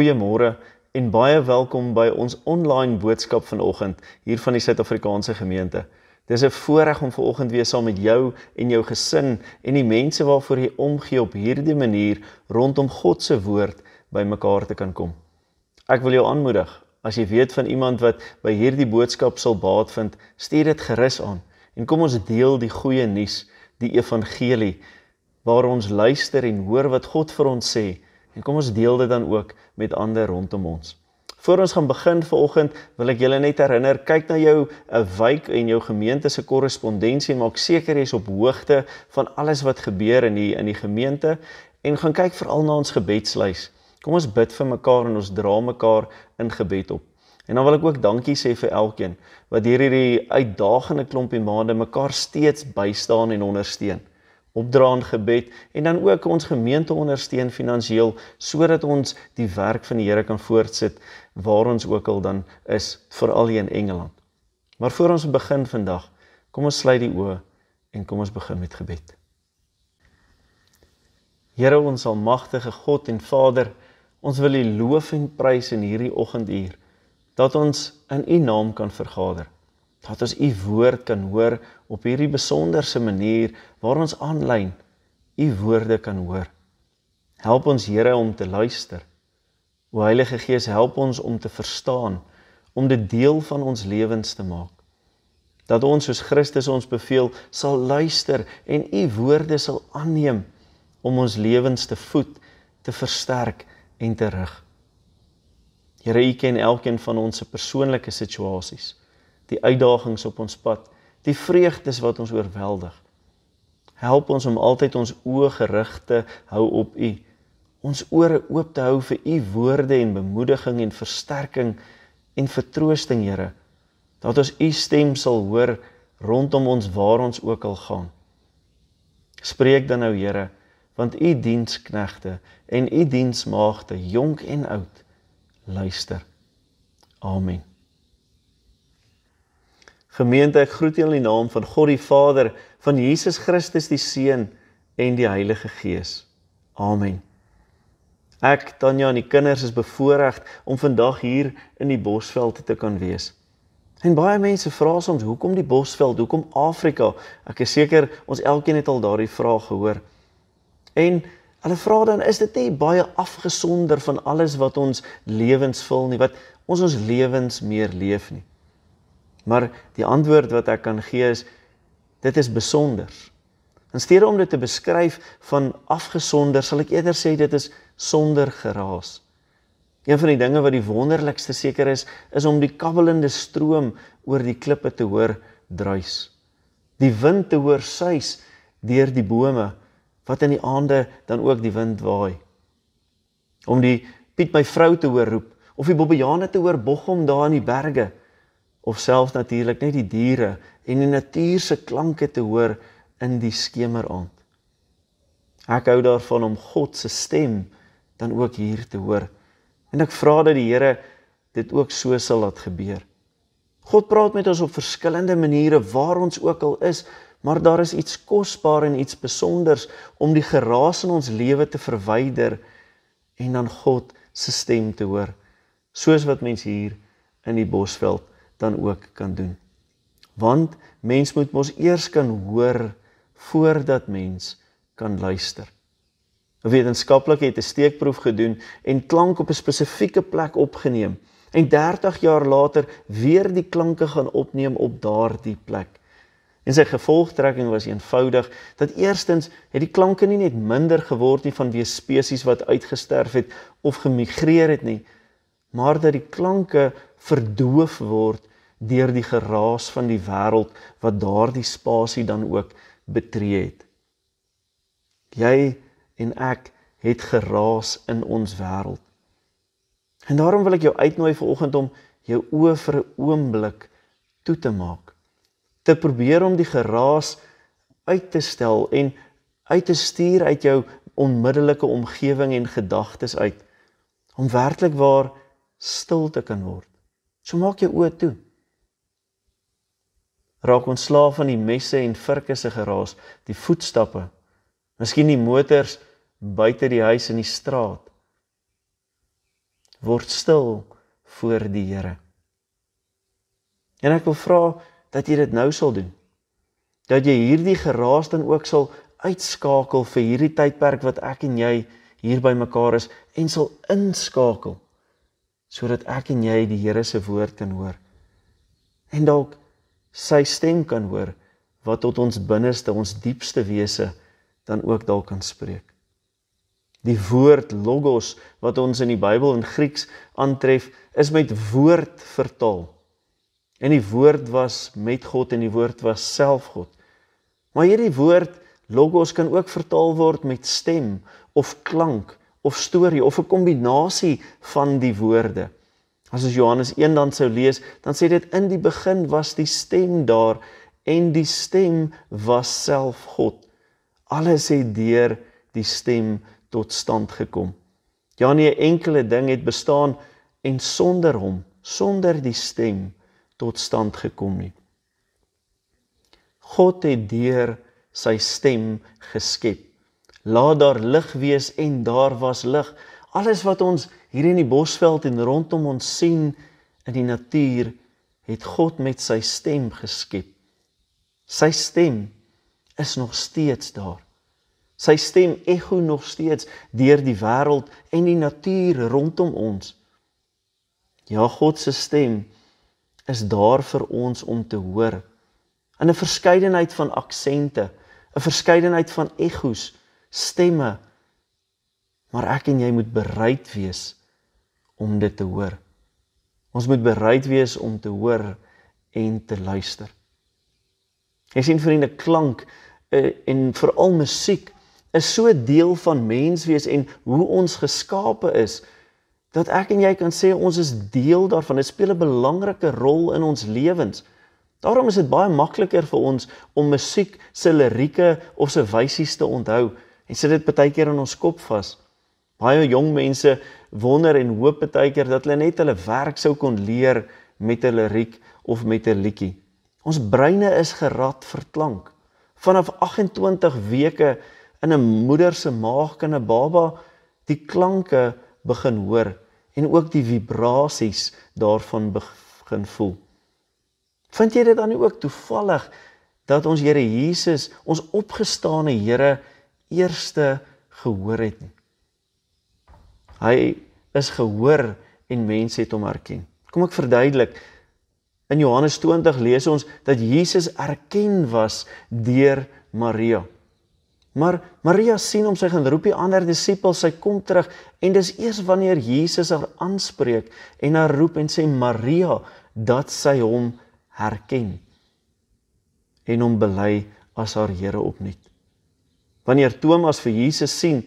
Goeiemôre en baie welkom by ons online boodskap vanoggend hier van die Suid-Afrikaanse gemeente. Dis 'n voorreg om vanoggend weer saam met jou en jou gesin en die mense waarvoor jy omgee op hierdie manier rondom God se woord bymekaar te kan kom. Ek wil jou aanmoedig as jy weet van iemand wat by hierdie boodskap sal baat vind, stuur dit gerus aan en kom ons deel die goeie nuus, die evangelie waar ons luister en hoor wat God vir ons sê en kom ons deel dit dan ook met ander rondom ons. Voor ons gaan begin vanoggend, wil ek julle net herinner, kyk na jou eh, wijk en jou gemeente se korrespondensie, maak seker jy's op hoogte van alles wat gebeur in die in die gemeente en gaan kyk veral na ons gebedslys. Kom ons bid vir mekaar en ons dra mekaar in gebed op. En dan wil ek ook dankie sê vir elkeen wat hierdie uitdagende klompie maande mekaar steeds bystaan en ondersteun opdraand gebed en dan ook ons gemeente ondersteun finansiëel sodat ons die werk van die Here kan voortsit waar ons ook al dan is veral hier in Engeland. Maar voor ons begin vandag, kom ons sluit die oë en kom ons begin met gebed. Here ons almagtige God en Vader, ons wil U loof en prys in hierdie oggenduur dat ons in U naam kan vergader. Dat ons U woord kan hoor op hierdie besonderse manier waar ons aanlyn u woorde kan hoor. Help ons Here om te luister. O Heilige Gees, help ons om te verstaan, om dit deel van ons lewens te maak. Dat ons soos Christus ons beveel, sal luister en u woorde sal aanneem om ons lewens te voed, te versterk en te rig. Here, u ken elkeen van ons se persoonlike situasies, die uitdagings op ons pad die vreugdes wat ons oorweldig. Help ons om altyd ons oë gerig te hou op U. Ons ore oop te hou vir U woorde en bemoediging en versterking en vertroosting, Here. Dat ons U stem sal hoor rondom ons waar ons ook al gaan. Spreek dan nou, Here, want U diensknegte en U diensmaagde, jonk en oud, luister. Amen. Gemeente, ek groet julle in die naam van God die Vader, van Jesus Christus die Seun en die Heilige Gees. Amen. Ek, Tanya en die kinders is bevoorreg om vandag hier in die Bosveld te kan wees. En baie mense vra soms hoekom die Bosveld, hoekom Afrika? Ek is seker ons elkeen het al daardie vraag gehoor. En hulle vra dan is dit nie baie afgesonder van alles wat ons lewens vul nie, wat ons ons lewens meer leef nie. Maar die antwoord wat ek kan gee is dit is besonder. In steede om dit te beskryf van afgesonder, sal ek eerder sê dit is sonder geraas. Een van die dinge wat die wonderlikste seker is, is om die kabbelende stroom oor die klippe te hoor druis. Die wind te hoor suis deur die bome wat in die aande dan ook die wind waai. Om die Piet my vrou te hoor roep of die bobbejane te hoor boggom daar in die berge of selfs natuurlik net die diere en die natuur se klanke te hoor in die skemer aand. Ek hou daarvan om God se stem dan ook hier te hoor. En ek vra dat die Here dit ook so sal laat gebeur. God praat met ons op verskillende maniere waar ons ook al is, maar daar is iets kosbaar en iets spesonders om die geraas in ons lewe te verwyder en dan God se stem te hoor, soos wat mense hier in die bosveld dan ook kan doen. Want mens moet mos eers kan hoor voordat mens kan luister. Wetenskaplik het 'n steekproef gedoen en klank op 'n spesifieke plek opgeneem en 30 jaar later weer die klanke gaan opneem op daardie plek. En sy gevolgtrekking was eenvoudig dat eerstens het die klanke nie net minder geword nie vanweë spesies wat uitgesterf het of gemigreer het nie, maar dat die klanke verdoof word deur die geraas van die wêreld wat daardie spasie dan ook betree het. Jy en ek het geraas in ons wêreld. En daarom wil ek jou uitnooi vanoggend om jou oë vir 'n oomblik toe te maak. Te probeer om die geraas uit te stel en uit te stuur uit jou onmiddellike omgewing en gedagtes uit om werklik waar stil te kan word. So maak jou oë toe raak ontslaaf van die messe en virke se geraas, die voetstappe, miskien die motors buite die huis in die straat. Word stil voor die Here. En ek wil vra dat jy dit nou sal doen. Dat jy hierdie geraas dan ook sal uitskakel vir hierdie tydperk wat ek en jy hier by mekaar is en sal inskakel sodat ek en jy die Here se woord kan hoor. En dalk sy stem kan hoor wat tot ons binneste, ons diepste wese dan ook dalk kan spreek. Die woord logos wat ons in die Bybel in Grieks aantref, is met woord vertaal. En die woord was met God en die woord was self God. Maar hierdie woord logos kan ook vertaal word met stem of klank of storie of 'n kombinasie van die woorde. As ons Johannes 1 dan sou lees, dan sê dit in die begin was die stem daar en die stem was self God. Alles het deur die stem tot stand gekom. Ja nie 'n enkele ding het bestaan en sonder hom, sonder die stem tot stand gekom nie. God het deur sy stem geskep. Laat daar lig wees en daar was lig. Alles wat ons hier in die bosveld en rondom ons sien in die natuur het God met sy stem geskep. Sy stem is nog steeds daar. Sy stem ekho nog steeds deur die wêreld en die natuur rondom ons. Ja, God se stem is daar vir ons om te hoor in 'n verskeidenheid van aksente, 'n verskeidenheid van ekho's, stemme. Maar ek en jy moet bereid wees om dit te hoor. Ons moet bereid wees om te hoor en te luister. Jy sien vriende, klank eh, en veral musiek is so deel van menswees en hoe ons geskape is dat ek en jy kan sê ons is deel daarvan. Dit speel 'n belangrike rol in ons lewens. Daarom is dit baie makliker vir ons om musiek se lirieke of se wysies te onthou en sit dit baie keer in ons kop vas. Baie jong mense wonder en hoop baie keer dat hulle net hulle werk sou kon leer met 'n liriek of met 'n liedjie. Ons breine is gerad vir klank. Vanaf 28 weke in 'n moeder se maag kan 'n baba die klanke begin hoor en ook die vibrasies daarvan begin voel. Vind jy dit dan ook toevallig dat ons Here Jesus, ons opgestane Here, eerste gehoor het nie? Hy is gehoor en mense het hom erken. Kom ek verduidelik. In Johannes 20 lees ons dat Jesus erken was deur Maria. Maar Maria sien hom sy gaan roep die ander disippels, sy kom terug en dis eers wanneer Jesus haar aanspreek en haar roep en sê Maria dat sy hom herken en hom bely as haar Here opnuut. Wanneer Thomas vir Jesus sien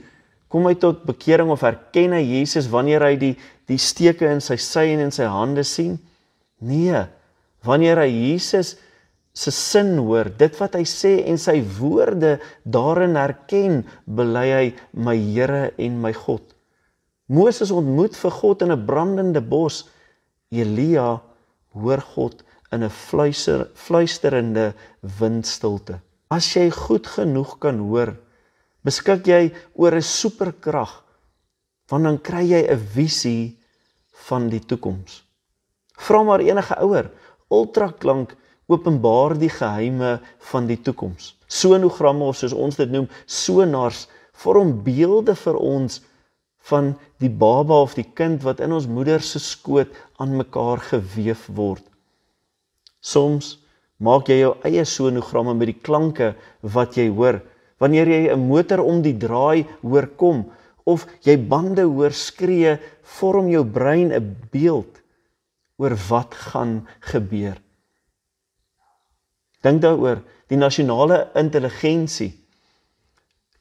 kom hy tot bekering of erken hy Jesus wanneer hy die die steke in sy sy en in sy hande sien? Nee. Wanneer hy Jesus se sin hoor, dit wat hy sê en sy woorde daarin herken, bely hy my Here en my God. Moses ontmoet vir God in 'n brandende bos. Elia hoor God in 'n fluister fluisterende windstilte. As jy goed genoeg kan hoor, beskik jy oor 'n superkrag want dan kry jy 'n visie van die toekoms. Vra maar enige ouer, ultraklank openbaar die geheime van die toekoms. Sonogramme of soos ons dit noem, sonars vorm beelde vir ons van die baba of die kind wat in ons moeder se skoot aan mekaar gewewe word. Soms maak jy jou eie sonogramme met die klanke wat jy hoor wanneer jy 'n motor om die draai hoor kom of jy bande hoor skree, vorm jou brein 'n beeld oor wat gaan gebeur. Dink daaroor, die nasionale intelligensie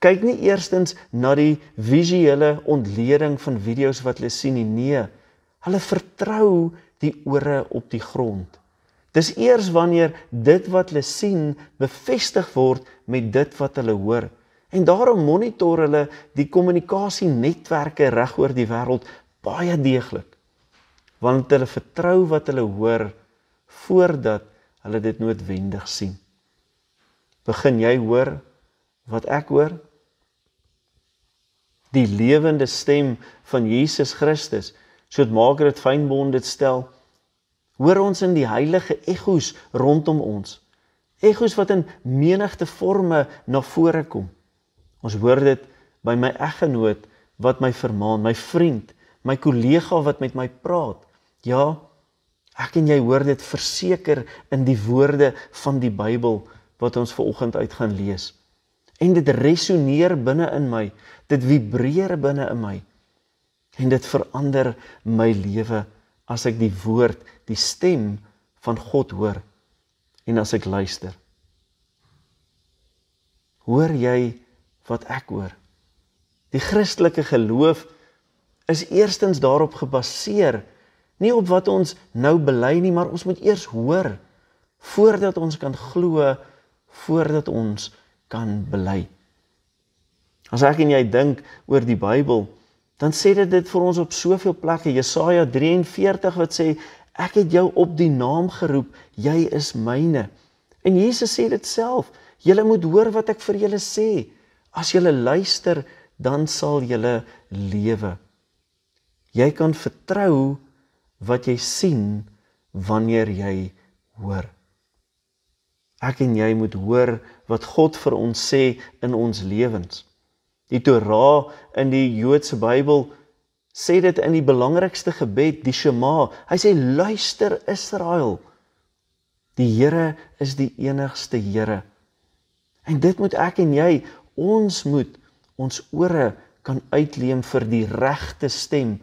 kyk nie eerstens na die visuele ontleding van video's wat hulle sien nie. Nee, hulle vertrou die ore op die grond. Dis eers wanneer dit wat hulle sien bevestig word met dit wat hulle hoor. En daarom monitor hulle die kommunikasienetwerke regoor die wêreld baie deeglik. Want hulle vertrou wat hulle hoor voordat hulle dit noodwendig sien. Begin jy hoor wat ek hoor? Die lewende stem van Jesus Christus, soos Margaret Feinbond dit stel, hoor ons in die heilige ekkos rondom ons. Egos wat in menigte forme na vore kom. Ons hoor dit by my eggenoot wat my vermaan, my vriend, my kollega wat met my praat. Ja, ek en jy hoor dit verseker in die woorde van die Bybel wat ons vanoggend uit gaan lees. En dit resoneer binne in my, dit vibreer binne in my. En dit verander my lewe as ek die woord, die stem van God hoor en as ek luister. Hoor jy wat ek hoor? Die Christelike geloof is eerstens daarop gebaseer nie op wat ons nou bely nie, maar ons moet eers hoor voordat ons kan glo, voordat ons kan bely. As ek en jy dink oor die Bybel, dan sê dit dit vir ons op soveel plekke. Jesaja 43 wat sê Ek het jou op die naam geroep, jy is myne. En Jesus sê dit self. Julle moet hoor wat ek vir julle sê. As julle luister, dan sal julle lewe. Jy kan vertrou wat jy sien wanneer jy hoor. Ek en jy moet hoor wat God vir ons sê in ons lewens. Die Torah in die Joodse Bybel sê dit in die belangrikste gebed, die Shema. Hy sê luister Israel. Die Here is die enigste Here. En dit moet ek en jy, ons moet ons ore kan uitleem vir die regte stem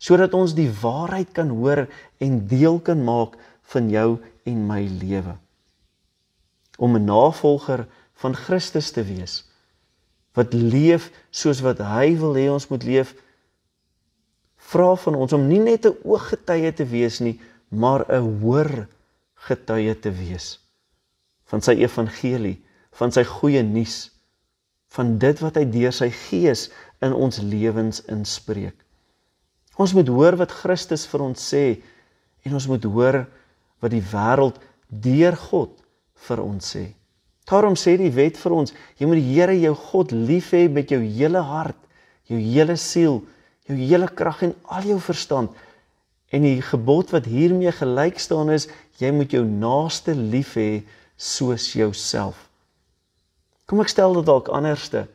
sodat ons die waarheid kan hoor en deel kan maak van jou en my lewe. Om 'n navolger van Christus te wees wat leef soos wat hy wil hê ons moet leef vra van ons om nie net 'n ooggetuie te wees nie, maar 'n hoor getuie te wees van sy evangelie, van sy goeie nuus, van dit wat hy deur sy gees in ons lewens inspreek. Ons moet hoor wat Christus vir ons sê en ons moet hoor wat die wêreld deur God vir ons sê. Daarom sê die wet vir ons: Jy moet die Here jou God lief hê met jou hele hart, jou hele siel, jou hele krag en al jou verstand. En die gebod wat hiermee gelyk staan is, jy moet jou naaste lief hê soos jouself. Kom ek stel dit dalk anderste.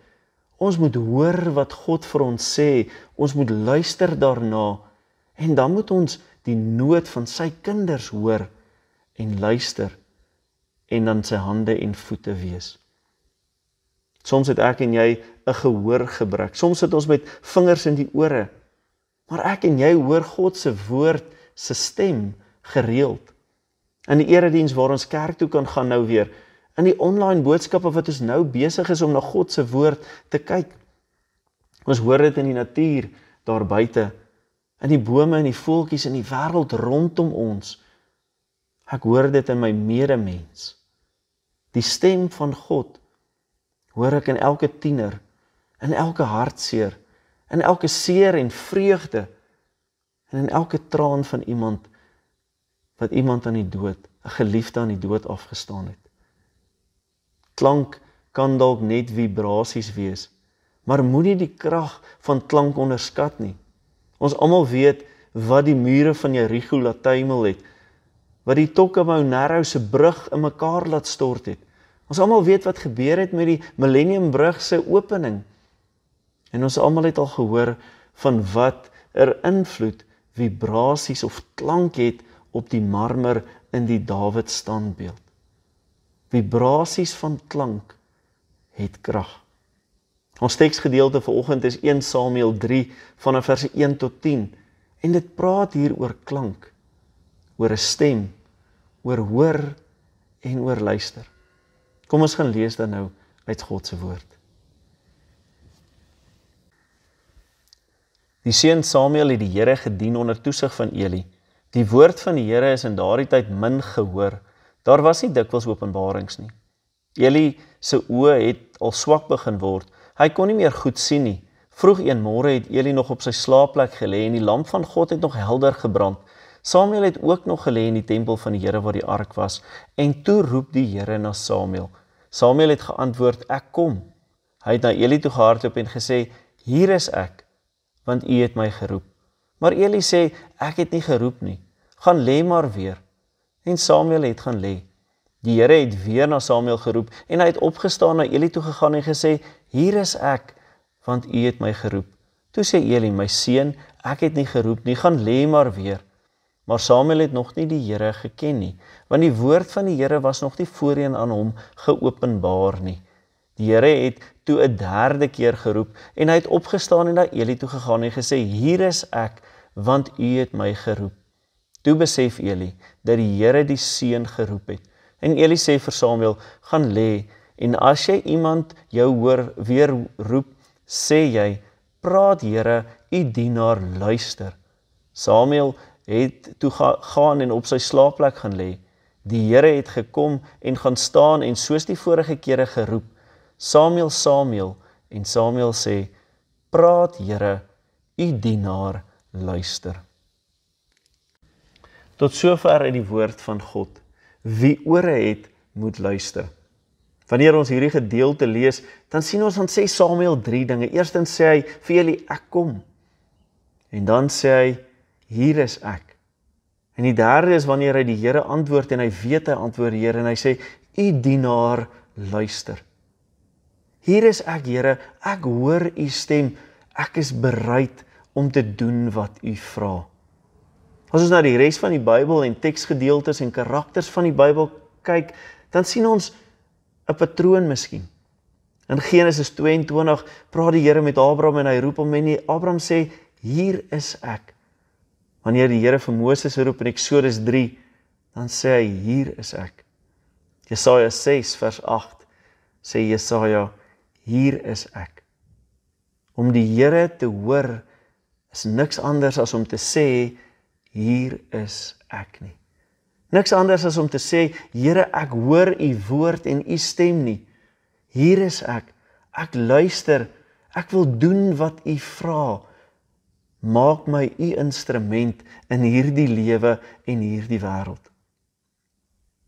Ons moet hoor wat God vir ons sê, ons moet luister daarna en dan moet ons die nood van sy kinders hoor en luister en dan sy hande en voete wees. Soms het ek en jy 'n gehoorgebrek. Soms sit ons met vingers in die ore. Maar ek en jy hoor God se woord se stem gereeld. In die erediens waar ons kerk toe kan gaan nou weer, in die online boodskappe wat ons nou besig is om na God se woord te kyk. Ons hoor dit in die natuur daar buite, in die bome en die voeltjies in die wêreld rondom ons. Ek hoor dit in my medemens. Die stem van God hoor ek in elke tiener in elke hartseer, in elke seer en vreugde en in elke traan van iemand wat iemand aan die dood, 'n geliefde aan die dood afgestaan het. Klank kan dalk net vibrasies wees, maar moenie die krag van klank onderskat nie. Ons almal weet wat die mure van Jericho laat tuimel het, wat die Tokemou Narrow se brug in mekaar laat stort het. Ons almal weet wat gebeur het met die Millennium Brug se opening. En ons almal het al gehoor van wat 'n er invloed vibrasies of klank het op die marmer in die Dawid standbeeld. Vibrasies van klank het krag. Ons teksgedeelte vanoggend is 1 Samuel 3 vanaf vers 1 tot 10 en dit praat hier oor klank, oor 'n stem, oor hoor en oor luister. Kom ons gaan lees dan nou uit God se woord. Die seun Samuel het die Here gedien onder toesig van Eli. Die woord van die Here is in daardie tyd min gehoor. Daar was nie dikwels openbarings nie. Eli se oë het al swak begin word. Hy kon nie meer goed sien nie. Vroeg een môre het Eli nog op sy slaapplek gelê en die lamp van God het nog helder gebrand. Samuel het ook nog gelê in die tempel van die Here waar die ark was en toe roep die Here na Samuel. Samuel het geantwoord: "Ek kom." Hy het na Eli toe gehardloop en gesê: "Hier is ek want u het my geroep. Maar Eli sê, ek het nie geroep nie. Gaan lê maar weer. En Samuel het gaan lê. Die Here het weer na Samuel geroep en hy het opgestaan na Eli toe gegaan en gesê, "Hier is ek, want u het my geroep." Toe sê Eli, "My seun, ek het nie geroep nie. Gaan lê maar weer." Maar Samuel het nog nie die Here geken nie, want die woord van die Here was nog nie voorheen aan hom geopenbaar nie. Die Here het toe 'n derde keer geroep en hy het opgestaan en na Eli toe gegaan en gesê: "Hier is ek, want U het my geroep." Toe besef Eli dat die Here die seun geroep het. En Eli sê vir Samuel: "Gaan lê en as jy iemand jou hoor weer roep, sê jy: "Praat Here, U dienaar luister." Samuel het toe gaan en op sy slaapplek gaan lê. Die Here het gekom en gaan staan en soos die vorige kere geroep Samuel, Samuel, en Samuel sê: "Praat, Here, u dienaar luister." Tot sover uit die woord van God. Wie ore het, moet luister. Wanneer ons hierdie gedeelte lees, dan sien ons dan sê Samuel 3 dinge. Eerstens sê hy vir Elie ek kom. En dan sê hy hier is ek. En die derde is wanneer hy die Here antwoord en hy weet hy antwoord die Here en hy sê u dienaar luister. Hier is ek, Here, ek hoor u stem. Ek is bereid om te doen wat u vra. As ons na die res van die Bybel en teksgedeeltes en karakters van die Bybel kyk, dan sien ons 'n patroon miskien. In Genesis 22 praat die Here met Abraham en hy roep hom en Abraham sê: "Hier is ek." Wanneer die Here vir Moses roep in Eksodus 3, dan sê hy: "Hier is ek." Jesaja 6 vers 8 sê Jesaja: hier is ek. Om die Here te hoor is niks anders as om te sê hier is ek nie. Niks anders as om te sê Here, ek hoor u woord en u stem nie. Hier is ek. Ek luister. Ek wil doen wat u vra. Maak my u instrument in hierdie lewe en hierdie wêreld.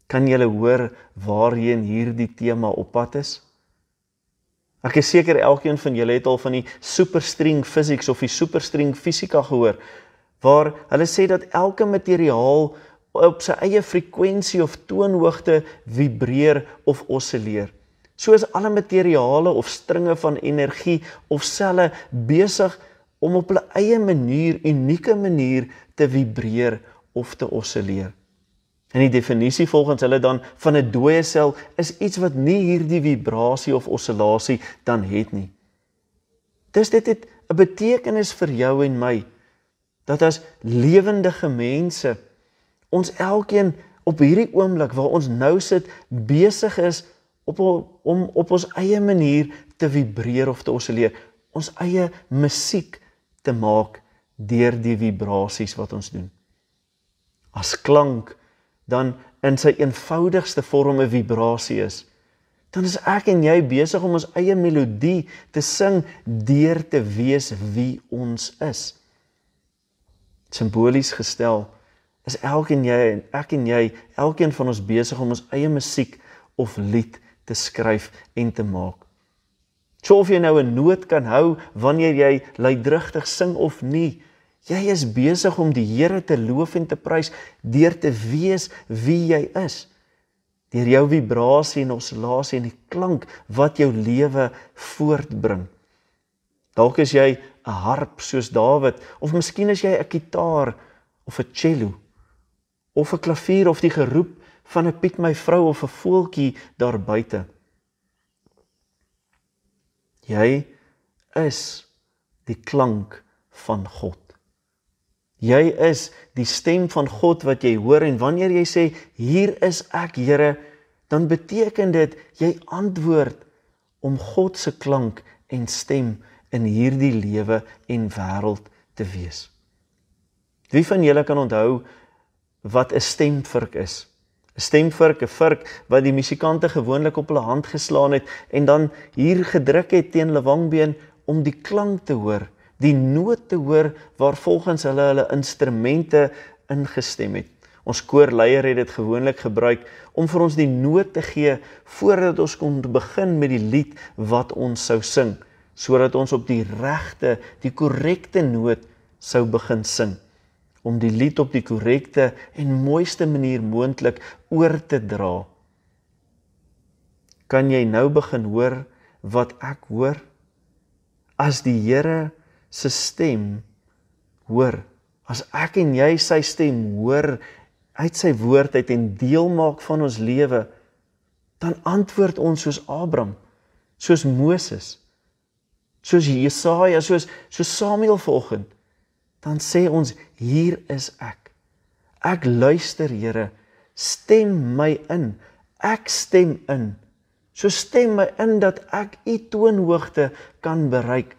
Kan jy hoor waarheen hierdie tema op pad is? Ek is seker elkeen van julle het al van die superstring physics of die superstring fisika gehoor waar hulle sê dat elke materiaal op sy eie frekwensie of toonhoogte vibreer of osilleer. Soos alle materiale of stringe van energie of selle besig om op hulle eie manier, unieke manier te vibreer of te osilleer. En die definisie volgens hulle dan van 'n dooie sel is iets wat nie hierdie vibrasie of oscillasie dan het nie. Dis dit het 'n betekenis vir jou en my dat as lewendige mense ons elkeen op hierdie oomblik waar ons nou sit besig is op om op ons eie manier te vibreer of te osilleer, ons eie musiek te maak deur die vibrasies wat ons doen. As klank dan in sy eenvoudigste vorm 'n vibrasie is, dan is ek en jy besig om ons eie melodie te sing deur te wees wie ons is. Simbolies gestel is elkeen jy en ek en jy, elkeen van ons besig om ons eie musiek of lied te skryf en te maak. Sou of jy nou 'n noot kan hou wanneer jy lydrigtig sing of nie, Jy is besig om die Here te loof en te prys deur te wees wie jy is. Deur jou vibrasie en oscillasie en die klank wat jou lewe voortbring. Dalk is jy 'n harp soos Dawid of miskien is jy 'n kitaar of 'n cello of 'n klavier of die geroep van 'n Piet my vrou of 'n voeltjie daar buite. Jy is die klank van God. Jy is die stem van God wat jy hoor en wanneer jy sê hier is ek Here, dan beteken dit jy antwoord om God se klank en stem in hierdie lewe en wêreld te wees. Wie van julle kan onthou wat 'n stemvurk is? 'n Stemvurk, 'n vurk wat die musikante gewoonlik op hulle hand geslaan het en dan hier gedruk het teen hulle wangbeen om die klank te hoor die noot te hoor waarvolgens hulle hulle instrumente ingestem het. Ons koorleier het dit gewoonlik gebruik om vir ons die noot te gee voordat ons kon begin met die lied wat ons sou sing, sodat ons op die regte, die korrekte noot sou begin sing om die lied op die korrekte en mooiste manier moontlik oor te dra. Kan jy nou begin hoor wat ek hoor? As die Here se stem hoor. As ek en jy sy stem hoor uit sy woord uit en deel maak van ons lewe, dan antwoord ons soos Abraham, soos Moses, soos Jesaja, soos soos Samuel vanoggend. Dan sê ons hier is ek. Ek luister Here, stem my in. Ek stem in. So stem my in dat ek u toonhoogte kan bereik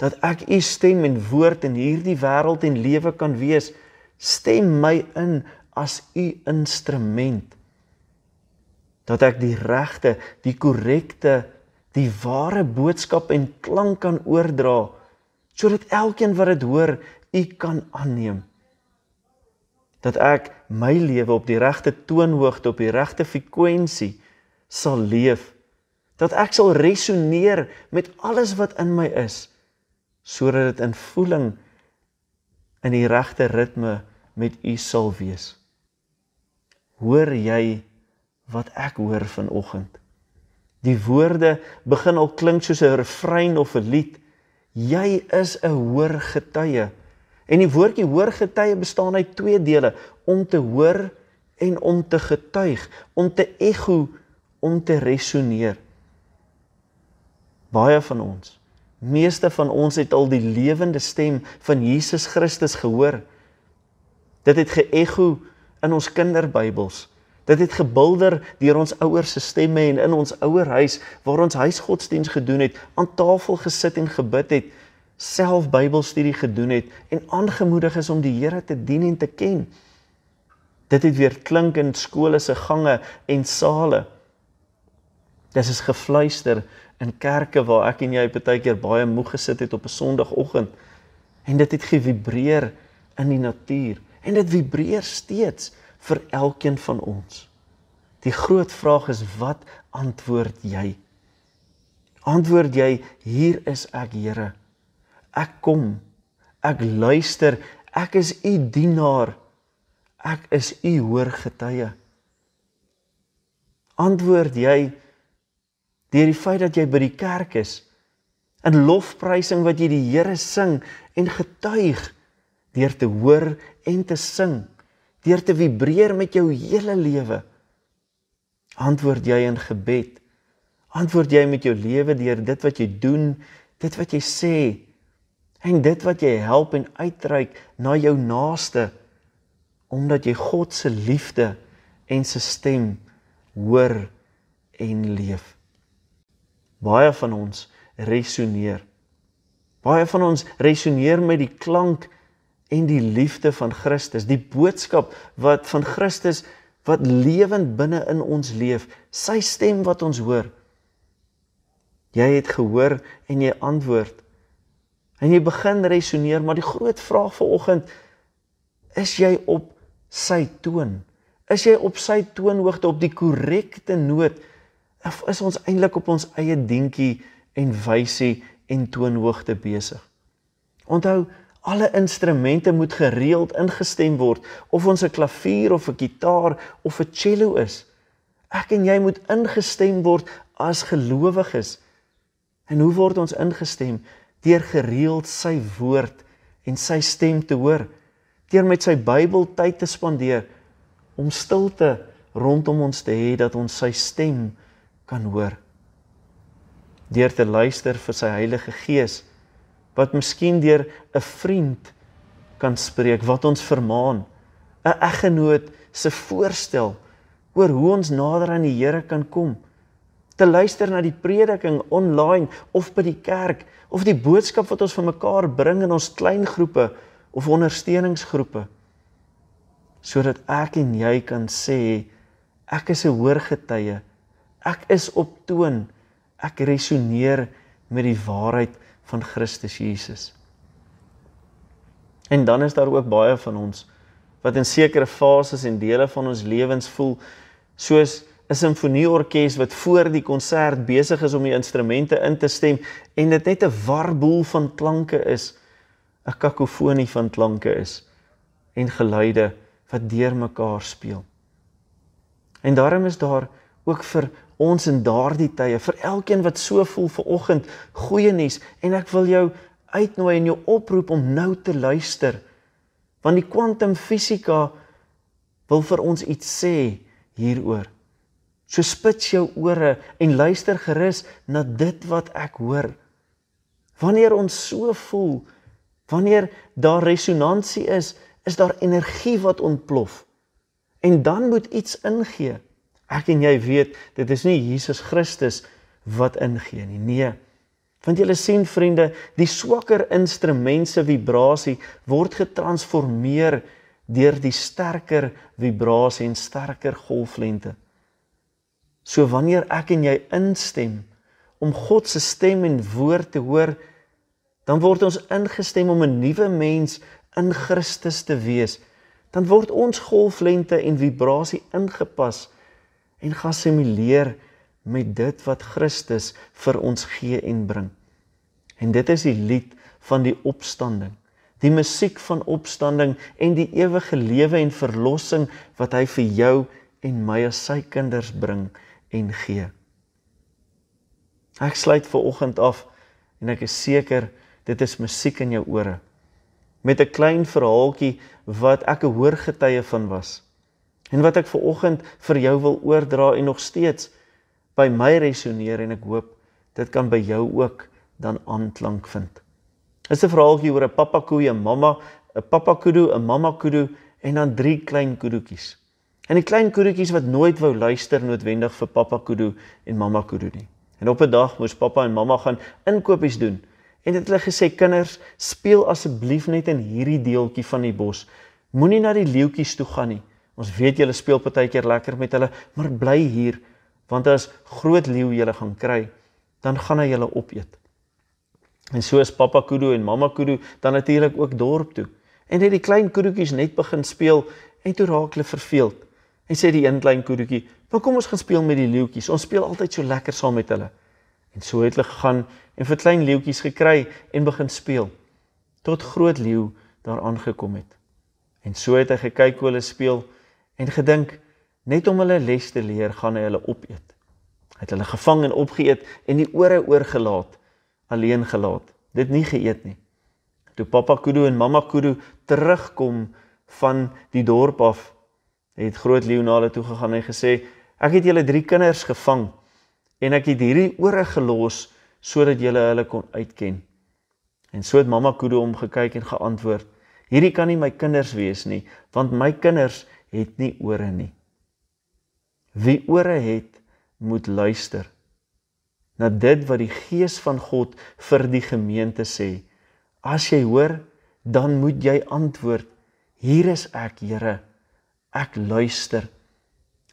dat ek u stem en woord in hierdie wêreld en lewe kan wees. Stem my in as u instrument dat ek die regte, die korrekte, die ware boodskap en klank kan oordra sodat elkeen wat dit hoor, u kan aanneem. Dat ek my lewe op die regte toonhoogte op die regte frekwensie sal leef. Dat ek sal resoneer met alles wat in my is sodat dit in voeling in die regte ritme met u sal wees. Hoor jy wat ek hoor vanoggend? Die woorde begin al klink soos 'n refrein of 'n lied. Jy is 'n hoor getuie. En die woordjie hoor getuie bestaan uit twee dele: om te hoor en om te getuig, om te ego, om te resoneer. Baie van ons Meeste van ons het al die lewende stem van Jesus Christus gehoor. Dit het geëcho in ons kinderbybels. Dit het gebilder deur ons ouers se stemme en in ons ouer huis waar ons huisgodsdiens gedoen het, aan tafel gesit en gebid het, self Bybelstudie gedoen het en aangemoedig is om die Here te dien en te ken. Dit het weer klink in skole se gange en sale. Dit is gefluister in kerke waar ek en jy baie keer baie moeg gesit het op 'n Sondagoggend en dit het gevibreer in die natuur en dit vibreer steeds vir elkeen van ons. Die groot vraag is wat antwoord jy? Antwoord jy hier is ek Here. Ek kom. Ek luister. Ek is u dienaar. Ek is u hoorgetuie. Antwoord jy? deur die feit dat jy by die kerk is in lofprysing wat jy die Here sing en getuig deur te hoor en te sing deur te vibreer met jou hele lewe antwoord jy in gebed antwoord jy met jou lewe deur dit wat jy doen dit wat jy sê en dit wat jy help en uitreik na jou naaste omdat jy God se liefde en sy stem hoor en leef baie van ons resoneer. Baie van ons resoneer met die klank en die liefde van Christus, die boodskap wat van Christus wat lewend binne in ons leef, sy stem wat ons hoor. Jy het gehoor en jy antwoord. En jy begin resoneer, maar die groot vraag vanoggend is jy op sy toon? Is jy op sy toonhoogte op die korrekte noot? of is ons eintlik op ons eie dingetjie en wysie en toonhoogte besig? Onthou, alle instrumente moet gereeld ingestem word, of ons 'n klavier of 'n gitaar of 'n cello is. Ek en jy moet ingestem word as gelowiges. En hoe word ons ingestem? Deur gereeld sy woord en sy stem te hoor, deur met sy Bybel tyd te spandeer om stilte rondom ons te hê dat ons sy stem hoor kan hoor. Deur te luister vir sy Heilige Gees wat miskien deur 'n vriend kan spreek wat ons vermaan, 'n eggenoot se voorstel oor hoe ons nader aan die Here kan kom te luister na die prediking online of by die kerk of die boodskap wat ons vir mekaar bring in ons klein groepe of ondersteuningsgroepe sodat ek en jy kan sê ek is 'n hoorgetuie Ek is op toon. Ek resoneer met die waarheid van Christus Jesus. En dan is daar ook baie van ons wat in sekere fases en dele van ons lewens voel soos 'n simfonieorkes wat voor die konsert besig is om die instrumente in te stem en dit net 'n warboel van klanke is, 'n kakofonie van klanke is en geluide wat deurmekaar speel. En daarom is daar ook vir ons in daardie tye vir elkeen wat so voel ver oggend goeie nuus en ek wil jou uitnooi en jou oproep om nou te luister want die kwantumfisika wil vir ons iets sê hieroor so spits jou ore en luister gerus na dit wat ek hoor wanneer ons so voel wanneer daar resonansie is is daar energie wat ontplof en dan moet iets ingee Ek en jy weet, dit is nie Jesus Christus wat ingeen nie. Nee. Want julle sien vriende, die swakker instrument se vibrasie word getransformeer deur die sterker vibrasie en sterker golflengte. So wanneer ek en jy instem om God se stem en woord te hoor, dan word ons ingestem om 'n nuwe mens in Christus te wees. Dan word ons golflengte en vibrasie ingepas en gaan simuleer met dit wat Christus vir ons gee en bring. En dit is die lied van die opstanding, die musiek van opstanding en die ewige lewe en verlossing wat hy vir jou en my as sy kinders bring en gee. Ek sluit ver oggend af en ek is seker dit is musiek in jou ore met 'n klein verhaaltjie wat ek 'n hoorgetuie van was. En wat ek ver oggend vir jou wil oordra en nog steeds by my resoneer en ek hoop dit kan by jou ook dan aanklank vind. Is 'n verhaaltjie oor 'n pappa koe en mamma, 'n pappa kudu, 'n mamma kudu en dan drie klein kudoetjies. En die klein kudoetjies wat nooit wou luister noodwendig vir pappa kudu en mamma kudu nie. En op 'n dag moes pappa en mamma gaan inkopies doen en het hulle gesê kinders, speel asseblief net in hierdie deeltjie van die bos. Moenie na die leeuetjies toe gaan nie. Ons weet julle speel partykeer lekker met hulle, maar bly hier want as groot leeu julle gaan kry, dan gaan hy julle opeet. En so is pappa kudu en mamma kudu dan natuurlik ook dorp toe. En net die klein kudoetjies net begin speel en toe raak hulle verveeld. En sê die een klein kudoetjie, "Maar kom ons gaan speel met die leeuetjies. Ons speel altyd so lekker saam met hulle." En so het hulle gegaan en vir klein leeuetjies gekry en begin speel tot groot leeu daar aangekom het. En so het hy gekyk hoe hulle speel en gedink net om hulle les te leer gaan hy hulle opeet. Hy het hulle gevang en opgeëet en die ore oorgelaat, alleen gelaat. Dit nie geëet nie. Toe pappa Kudu en mamma Kudu terugkom van die dorp af, het groot Leonale toe gegaan en gesê: "Ek het julle drie kinders gevang en ek het hierdie ore gelos sodat julle hulle kon uitken." En so het mamma Kudu hom gekyk en geantwoord: "Hierdie kan nie my kinders wees nie, want my kinders het nie ore nie. Wie ore het, moet luister na dit wat die Gees van God vir die gemeente sê. As jy hoor, dan moet jy antwoord: Hier is ek, Here. Ek luister.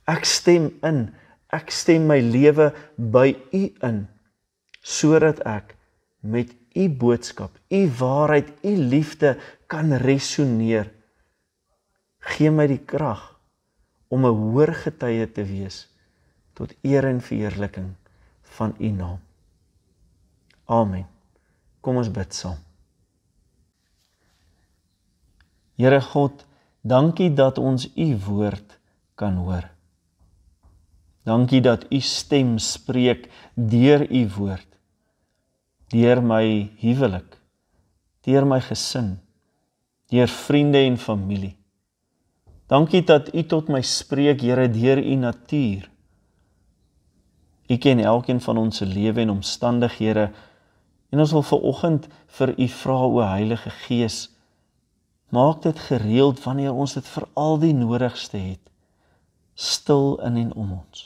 Ek stem in. Ek stem my lewe by U in sodat ek met U boodskap, U waarheid, U liefde kan resoneer gee my die krag om 'n hoër getuie te wees tot eer en verheerliking van u naam. Amen. Kom ons bid saam. Here God, dankie dat ons u woord kan hoor. Dankie dat u stem spreek deur u woord. Deur my huwelik, deur my gesin, deur vriende en familie. Dankie dat U tot my spreek, Here, deur U natuur. U ken elkeen van ons se lewe en omstandighede. En ons wil ver oggend vir U vra o Heilige Gees, maak dit gereeld wanneer ons dit vir al die nodigste het, stil in en om ons.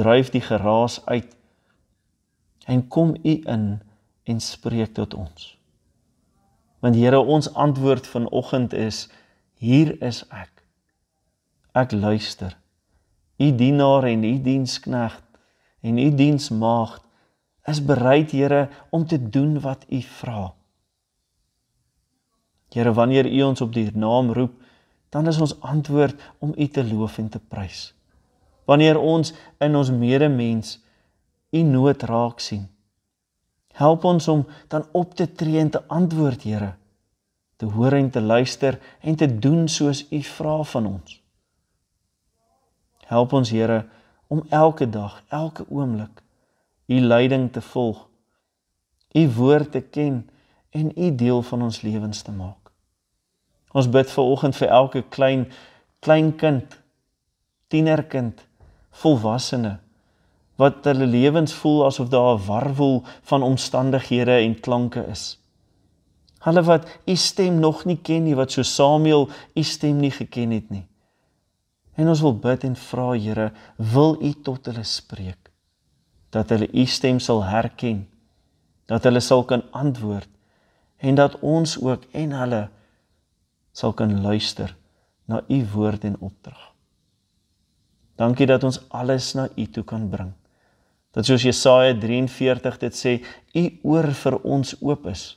Dryf die geraas uit en kom U in en spreek tot ons. Want Here, ons antwoord vanoggend is Hier is ek. Ek luister. U dienaar en u diensknegt en u diensmaagd is bereid, Here, om te doen wat u vra. Here, wanneer u ons op die naam roep, dan is ons antwoord om u te loof en te prys. Wanneer ons in ons medemens u nood raak sien, help ons om dan op te tree en te antwoord, Here te hoor en te luister en te doen soos U vra van ons. Help ons Here om elke dag, elke oomblik U leiding te volg, U woord te ken en U deel van ons lewens te maak. Ons bid ver oggend vir elke klein klein kind, tienerkind, volwassene wat hulle lewens voel asof daar 'n warwel van omstandighede en klanke is. Hulle wat u stem nog nie ken nie, wat so Samuel u stem nie geken het nie. En ons wil bid en vra Here, wil u tot hulle spreek dat hulle u stem sal herken, dat hulle sal kan antwoord en dat ons ook en hulle sal kan luister na u woord en opdrag. Dankie dat ons alles na u toe kan bring. Dat soos Jesaja 43 dit sê, u oor vir ons oop is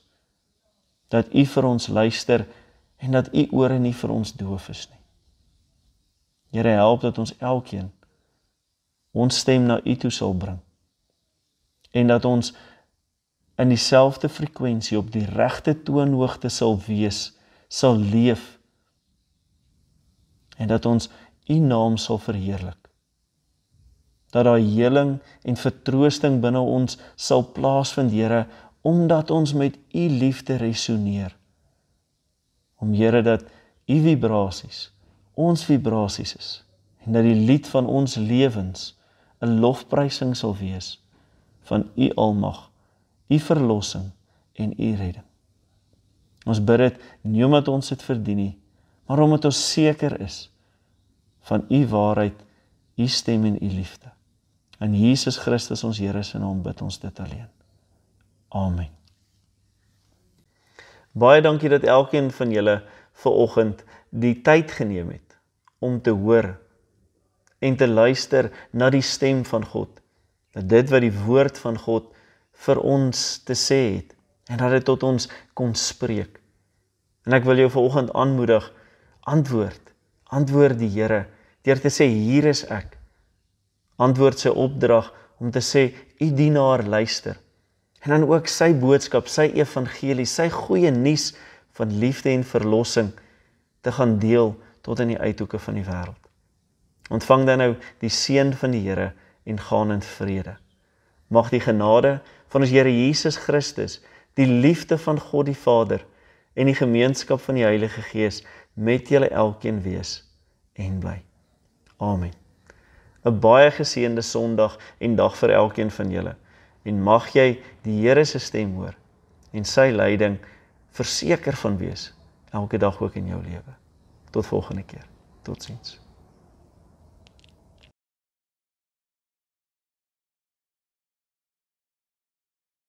dat u vir ons luister en dat u ore nie vir ons doof is nie. Here help dat ons elkeen ons stem na u toe sal bring en dat ons in dieselfde frekwensie op die regte toonhoogte sal wees, sal leef en dat ons u naam sal verheerlik. Dat daai heling en vertroosting binne ons sal plaasvind, Here, omdat ons met u liefde resoneer. Om Here dat u vibrasies ons vibrasies is en dat die lied van ons lewens 'n lofprysing sal wees van u almag, u verlossing en u redding. Ons bid dit nie omdat ons dit verdien nie, maar omdat ons seker is van u waarheid, u stem en u liefde. In Jesus Christus ons Here se naam bid ons dit alleen. Amen. Baie dankie dat elkeen van julle ver oggend die tyd geneem het om te hoor en te luister na die stem van God. Dat dit wat die woord van God vir ons te sê het en dat dit tot ons kon spreek. En ek wil jou ver oggend aanmoedig antwoord. Antwoord die Here deur te sê hier is ek. Antwoord sy opdrag om te sê u dienaar luister en dan ook sy boodskap, sy evangelie, sy goeie nuus van liefde en verlossing te gaan deel tot in die uithoeke van die wêreld. Ontvang dan nou die seën van die Here en gaan in vrede. Mag die genade van ons Here Jesus Christus, die liefde van God die Vader en die gemeenskap van die Heilige Gees met julle elkeen wees en bly. Amen. 'n Baie geseënde Sondag en dag vir elkeen van julle en mag jy die Here se stem hoor en sy leiding verseker van wees elke dag ook in jou lewe. Tot volgende keer. Totsiens.